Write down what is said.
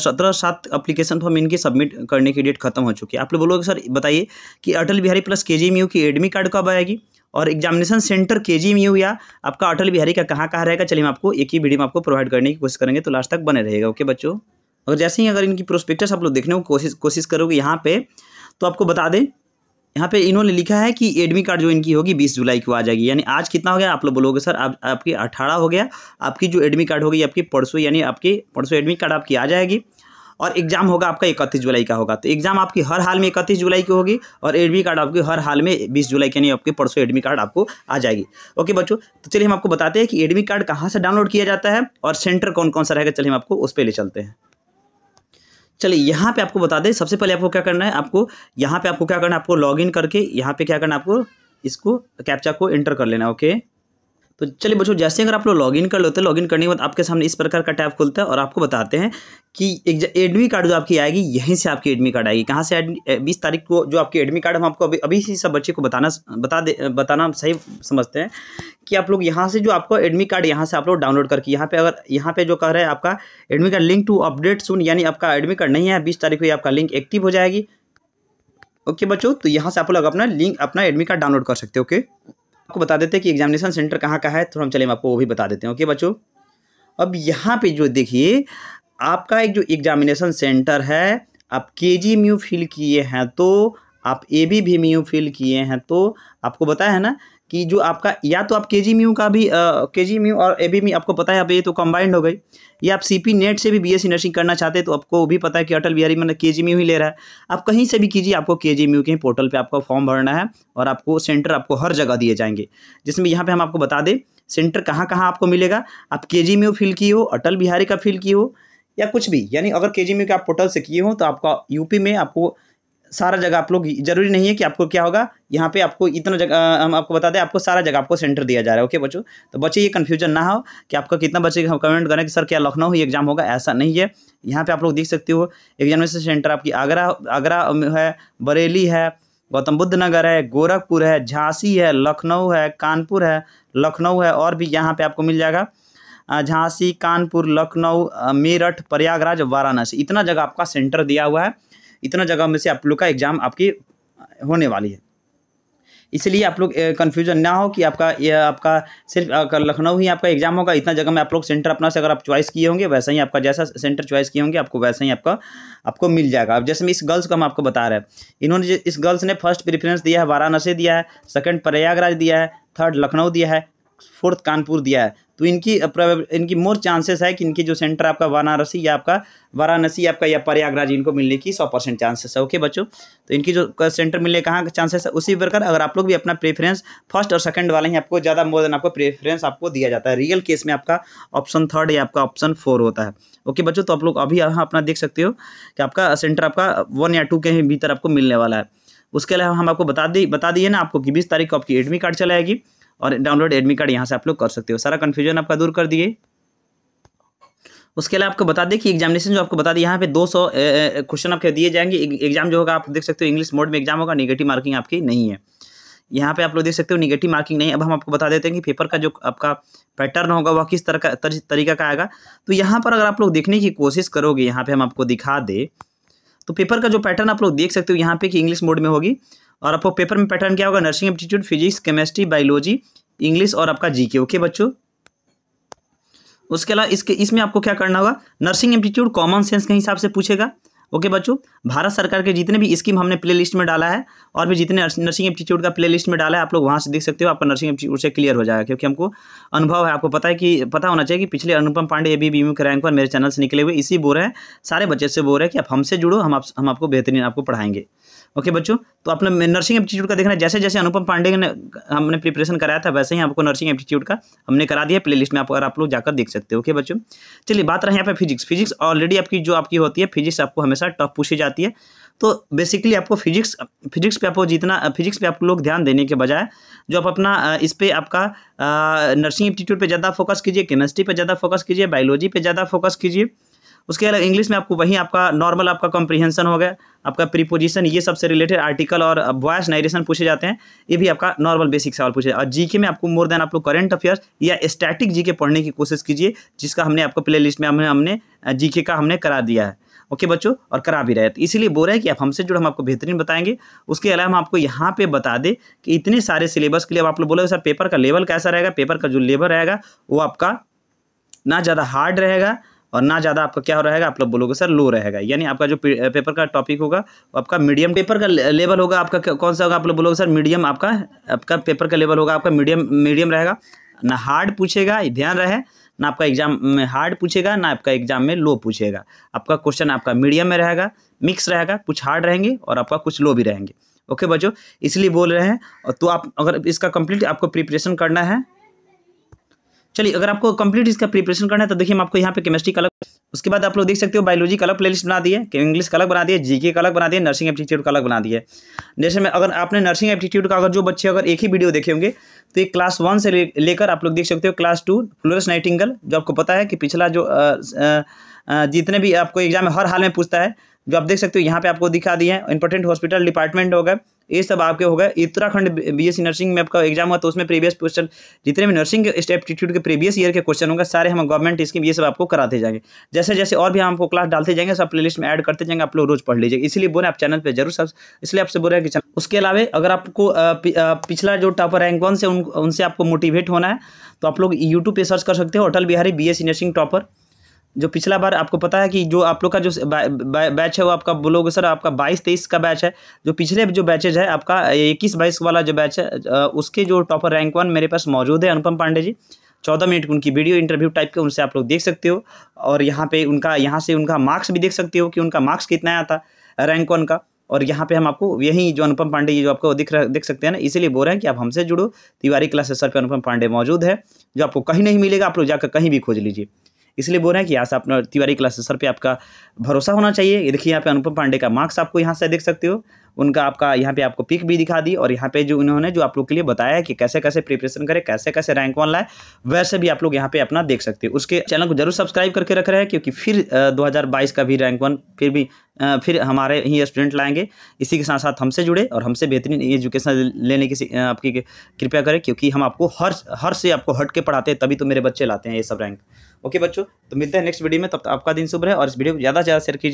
सत्रह सात application form तो इनकी सबमिट करने की डेट खत्म हो चुकी है आप लोग बोलोगे सर बताइए कि अटल बिहारी प्लस के की एडमिट कार्ड कब आएगी और एग्जामिनेशन सेंटर के जी या आपका अटल बिहारी का कहाँ कहाँ रहेगा चलिए हम आपको एक ही वीडियो में आपको प्रोवाइड करने की कोशिश करेंगे तो लास्ट तक बने रहेगा ओके बच्चों अगर जैसे ही अगर इनकी प्रोस्पेक्टस आप लोग देखने को कोशिश कोशिश करोगे यहाँ पे तो आपको बता दें यहाँ पे इन्होंने लिखा है कि एडमिट कार्ड जो इनकी होगी बीस जुलाई को आ जाएगी यानी आज कितना हो गया आप लोग बोलोगे सर आप आपकी अठारह हो गया आपकी जो एडमिट कार्ड होगी आपकी परसों यानी आपकी परसों एडमिट कार्ड आपकी आ जाएगी और एग्जाम होगा आपका इकतीस जुलाई का होगा तो एग्जाम आपकी हर हाल में इकतीस जुलाई की होगी और एडमिट कार्ड आपकी हर हाल में बीस जुलाई यानी आपके परसों एडमिट कार्ड आपको आ जाएगी ओके बच्चों तो चलिए हम आपको बताते हैं कि एडमिट कार्ड कहाँ से डाउनलोड किया जाता है और सेंटर कौन कौन सा रहेगा चलिए हम आपको उस पर ले चलते हैं चलिए यहाँ पे आपको बता दें सबसे पहले आपको क्या करना है आपको यहाँ पे आपको क्या करना है आपको इन करके यहाँ पे क्या करना है आपको इसको कैप्चा को एंटर कर लेना ओके तो चलिए बच्चों जैसे अगर आप लोग लॉगिन कर लेते हैं लॉगिन करने के बाद आपके सामने इस प्रकार का टैब खुलता है और आपको बताते हैं कि एक एडमी कार्ड जो आपकी आएगी यहीं से आपकी एडमी कार्ड आएगी कहाँ से बीस तारीख को जो आपकी एडमी कार्ड हम आपको अभी अभी ही सब बच्चे को बताना बता दे बताना सही समझते हैं कि आप लोग यहाँ से जो आपको एडमी कार्ड यहाँ से आप लोग डाउनलोड करके यहाँ पे अगर यहाँ पे जो कह रहा है आपका admit card link to update soon यानी आपका एडमी कार्ड नहीं है बीस तारीख को आपका लिंक एक्टिव हो जाएगी ओके बच्चों तो यहाँ से आप लोग अपना लिंक अपना एडमी कार्ड डाउनलोड कर सकते हो ओके आपको बता देते हैं कि एग्जामिनेशन सेंटर कहाँ का है थोड़ा तो हम चले आपको वो भी बता देते हैं ओके बच्चों अब यहाँ पे जो देखिए आपका एक जो एग्जामिनेशन सेंटर है आप के जी म्यू फिल किए हैं तो आप ए बी भी म्यू फिल किए हैं तो आपको बताया है ना कि जो आपका या तो आप के जी का भी के जी म्यू और ए बी आपको पता है अब ये तो कंबाइंड हो गई या आप सी पी नेट से भी बी एस नर्सिंग करना चाहते हैं तो आपको भी पता है कि अटल बिहारी मतलब के जी ही ले रहा है आप कहीं से भी कीजिए आपको के जी के पोर्टल पर आपका फॉर्म भरना है और आपको सेंटर आपको हर जगह दिए जाएंगे जिसमें यहाँ पर हम आपको बता दें सेंटर कहाँ कहाँ आपको मिलेगा आप के जी म्यू फिल किए हो अटल बिहारी का फिल किए हो या कुछ भी यानी अगर के जी के आप पोर्टल से किए हो तो आपका यूपी में आपको सारा जगह आप लोग जरूरी नहीं है कि आपको क्या होगा यहाँ पे आपको इतना जगह हम आपको बता दें आपको सारा जगह आपको सेंटर दिया जा रहा है ओके बच्चों तो बच्चे ये कन्फ्यूजन ना हो कि आपका कितना बच्चे हम कमेंट करें कि सर क्या लखनऊ ही एग्जाम होगा ऐसा नहीं है यहाँ पे आप लोग देख सकते हो एग्जामिनेशन सेंटर आपकी आगरा आगरा है बरेली है गौतम बुद्ध नगर है गोरखपुर है झांसी है लखनऊ है कानपुर है लखनऊ है और भी यहाँ पे आपको मिल जाएगा झांसी कानपुर लखनऊ मेरठ प्रयागराज वाराणसी इतना जगह आपका सेंटर दिया हुआ है इतना जगह में से आप लोग का एग्ज़ाम आपकी होने वाली है इसलिए आप लोग कन्फ्यूजन ना हो कि आपका ये आपका सिर्फ लखनऊ ही आपका एग्जाम होगा इतना जगह में आप लोग सेंटर अपना से अगर आप चॉइस किए होंगे वैसा ही आपका जैसा सेंटर चॉइस किए होंगे आपको वैसा ही आपका आपको मिल जाएगा अब जैसे मैं इस गर्ल्स का हम आपको बता रहे हैं इन्होंने इस गर्ल्स ने फर्स्ट प्रेफरेंस दिया है वाराणसी दिया है सेकेंड प्रयागराज दिया है थर्ड लखनऊ दिया है फोर्थ कानपुर दिया है तो इनकी इनकी मोर चांसेस है कि इनकी जो सेंटर आपका वाराणसी या आपका वाराणसी आपका या प्रयागराज इनको मिलने की सौ परसेंट चांसेस है ओके बच्चों तो इनकी जो सेंटर मिलने कहाँ का चांसेस है उसी प्रकार अगर आप लोग भी अपना प्रेफरेंस फर्स्ट और सेकंड वाले ही आपको ज़्यादा मोर देन आपको प्रेफरेंस आपको दिया जाता है रियल केस में आपका ऑप्शन थर्ड या आपका ऑप्शन फोर होता है ओके बच्चों तो आप लोग अभी यहाँ अपना देख सकते हो कि आपका सेंटर आपका वन या टू के भीतर आपको मिलने वाला है उसके अलावा हम आपको बता दी बता दिए ना आपको कि बीस तारीख को आपकी एडमी कार्ड चलाएगी और डाउनलोड एडमिट कार्ड यहाँ से आप लोग कर सकते हो सारा कन्फ्यूजन आपका दूर कर दिए उसके अलावा आपको बता दें कि एग्जामिनेशन जो आपको बता दें यहाँ पे 200 क्वेश्चन आपके दिए जाएंगे एग्जाम जो होगा आप देख सकते हो इंग्लिश मोड में एग्जाम होगा नेगेटिव मार्किंग आपकी नहीं है यहाँ पे आप लोग देख सकते हो निगेटिव मार्किंग नहीं अब हम आपको बता देते हैं कि पेपर का जो आपका पैटर्न होगा वह किस तरह का तर, तरीका का आएगा तो यहाँ पर अगर आप लोग देखने की कोशिश करोगे यहाँ पे हम आपको दिखा दे तो पेपर का जो पैटर्न आप लोग देख सकते हो यहाँ पे कि इंग्लिश मोड में होगी और आपको पेपर में पैटर्न क्या होगा nursing aptitude physics chemistry biology English और आपका जीके ओके बच्चों उसके अलावा इसके इसमें आपको क्या करना होगा नर्सिंग एप्टीट्यूड कॉमन सेंस के हिसाब से पूछेगा ओके बच्चों भारत सरकार के जितने भी स्कीम हमने लिस्ट में डाला है और भी जितने नर्सिंग एप्टीट्यूड का प्लेलिस्ट में डाला है आप लोग वहाँ से देख सकते हो आपका नर्सिंग एप्टीट्यूड से क्लियर हो जाएगा क्योंकि हमको अनुभव है आपको पता है कि पता होना चाहिए कि पिछले Anupam Pande A B B के रैंक पर मेरे चैनल से निकले हुए इसी रहे हैं सारे बच्चे से रहे हैं कि आप हमसे जुड़ो हम आप हम आपको बेहतरीन आपको पढ़ाएंगे ओके बच्चों तो आपने नर्सिंग एप्टीट्यूड का देखना जैसे जैसे अनुपम पांडे ने हमने प्रिपरेशन कराया था वैसे ही आपको नर्सिंग एप्टीट्यूड का हमने करा दिया प्ले लिस्ट में आप अगर आप लोग जाकर देख सकते हो ओके बच्चों चलिए बात रहे यहाँ पे फिजिक्स फिजिक्स ऑलरेडी आपकी जो आपकी होती है फिजिक्स आपको हमेशा टफ पूछी जाती है तो बेसिकली आपको फिजिक्स फिजिक्स पे आपको जितना फिजिक्स पे आप लोग ध्यान देने के बजाय जो आप अपना इस पर आपका नर्सिंग इंस्टीट्यूट पे ज़्यादा फोकस कीजिए केमिस्ट्री पे ज़्यादा फोकस कीजिए बायोलॉजी पे ज़्यादा फोकस कीजिए उसके अलावा इंग्लिश में आपको वहीं आपका नॉर्मल आपका कॉम्प्रीहेंशन हो गया आपका प्रीपोजिशन ये सबसे रिलेटेड आर्टिकल और वॉयस नाइरेशन पूछे जाते हैं ये भी आपका नॉर्मल बेसिक सवाल पूछे और जीके में आपको मोर देन आप लोग करंट अफेयर्स या स्टैटिक जीके पढ़ने की कोशिश कीजिए जिसका हमने आपको प्ले लिस्ट में हमने हमने जीके का हमने करा दिया है ओके बच्चों और करा भी रहे थे इसीलिए बोल रहे हैं कि आप हमसे जुड़े हम आपको बेहतरीन बताएंगे उसके अलावा हम आपको यहाँ पे बता दें कि इतने सारे सिलेबस के लिए आप लोग बोले सर पेपर का लेवल कैसा रहेगा पेपर का जो लेवल रहेगा वो आपका ना ज़्यादा हार्ड रहेगा और ना ज़्यादा आपका क्या हो रहेगा आप लोग बोलोगे सर लो रहेगा यानी आपका जो पेपर का टॉपिक होगा आपका मीडियम पेपर का लेवल होगा आपका कौन सा होगा आप लोग बोलोगे सर मीडियम आपका आपका पेपर का लेवल होगा आपका मीडियम मीडियम रहेगा ना हार्ड पूछेगा ध्यान रहे ना आपका एग्जाम में हार्ड पूछेगा ना आपका एग्जाम में लो पूछेगा आपका क्वेश्चन आपका मीडियम में रहेगा मिक्स रहेगा कुछ हार्ड रहेंगे और आपका कुछ लो भी रहेंगे ओके बच्चों इसलिए बोल रहे हैं तो आप अगर इसका कंप्लीट आपको प्रिपरेशन करना है चलिए अगर आपको कंप्लीट इसका प्रिपरेशन करना है तो देखिए हम आपको यहाँ पे केमिस्ट्री का अलग उसके बाद आप लोग देख सकते हो बायोलॉजी का अलग प्लेलिस्ट बना दिए इंग्लिश का अलग बना दिए जीके का अलग बना दिए नर्सिंग एप्टीट्यूड का अलग बना दिए जैसे मैं अगर आपने नर्सिंग एप्टीट्यूड का अगर जो बच्चे अगर एक ही वीडियो देखे होंगे तो एक क्लास वन से लेकर आप लोग देख सकते हो क्लास टू फ्लोरस नाइटिंगल जो आपको पता है कि पिछला जो जितने भी आपको एग्जाम हर हाल में पूछता है जो आप देख सकते हो यहाँ पे आपको दिखा दिया है इंपॉर्टेंट हॉस्पिटल डिपार्टमेंट हो गए ये सब आपके हो गए उत्तराखंड बीएससी नर्सिंग में आपका एग्जाम हुआ तो उसमें प्रीवियस क्वेश्चन जितने भी नर्सिंग एप्टीट्यूड के प्रीवियस ईयर के क्वेश्चन होंगे सारे हम गवर्नमेंट स्कीम ये सब आपको कराते जाएंगे जैसे जैसे और भी हम आपको क्लास डालते जाएंगे सब प्ले में एड करते जाएंगे आप लोग रोज पढ़ लीजिए इसलिए बोले आप चैनल पर जरूर सब इसलिए आपसे बोल रहे कि उसके अलावा अगर आपको पिछला जो टॉपर रैंक वन से उनसे आपको मोटिवेट होना है तो आप लोग यूट्यूब पर सर्च कर सकते हो Atal Bihari B nursing topper जो पिछला बार आपको पता है कि जो आप लोग का जो बै, बैच है वो आपका बोलोगे सर आपका बाईस तेईस का बैच है जो पिछले जो बैचेज है आपका इक्कीस बाईस वाला जो बैच है उसके जो टॉपर रैंक वन मेरे पास मौजूद है अनुपम पांडे जी चौदह मिनट की उनकी वीडियो इंटरव्यू टाइप के उनसे आप लोग देख सकते हो और यहाँ पे उनका यहाँ से उनका मार्क्स भी देख सकते हो कि उनका मार्क्स कितना आया था रैंक वन का और यहाँ पे हम आपको यही जो अनुपम पांडे ये जो आपको दिख रहा देख सकते हैं ना इसीलिए बोल रहे हैं कि आप हमसे जुड़ो तिवारी क्लासेस सर पे अनुपम पांडे मौजूद है जो आपको कहीं नहीं मिलेगा आप लोग जाकर कहीं भी खोज लीजिए इसलिए बोल रहे हैं कि यहाँ से अपना तिवारी क्लास सर पर आपका भरोसा होना चाहिए ये देखिए यहाँ पे अनुपम पांडे का मार्क्स आपको यहाँ से देख सकते हो उनका आपका यहाँ पे आपको पिक भी दिखा दी और यहाँ पे जो उन्होंने जो आप लोग के लिए बताया है कि कैसे कैसे प्रिपरेशन करें कैसे कैसे रैंक वन लाए वैसे भी आप लोग यहाँ पे अपना देख सकते हो उसके चैनल को जरूर सब्सक्राइब करके रख रहे हैं क्योंकि फिर 2022 का भी रैंक वन फिर भी फिर हमारे ही स्टूडेंट लाएंगे इसी के साथ साथ हमसे जुड़े और हमसे बेहतरीन एजुकेशन लेने की आपकी कृपया करें क्योंकि हम आपको हर हर से आपको हट के पढ़ाते हैं तभी तो मेरे बच्चे लाते हैं ये सब रैंक ओके बच्चों तो मिलते हैं नेक्स्ट वीडियो में तब तक आपका दिन शुभ रहे और इस वीडियो को ज़्यादा से ज़्यादा शेयर कीजिए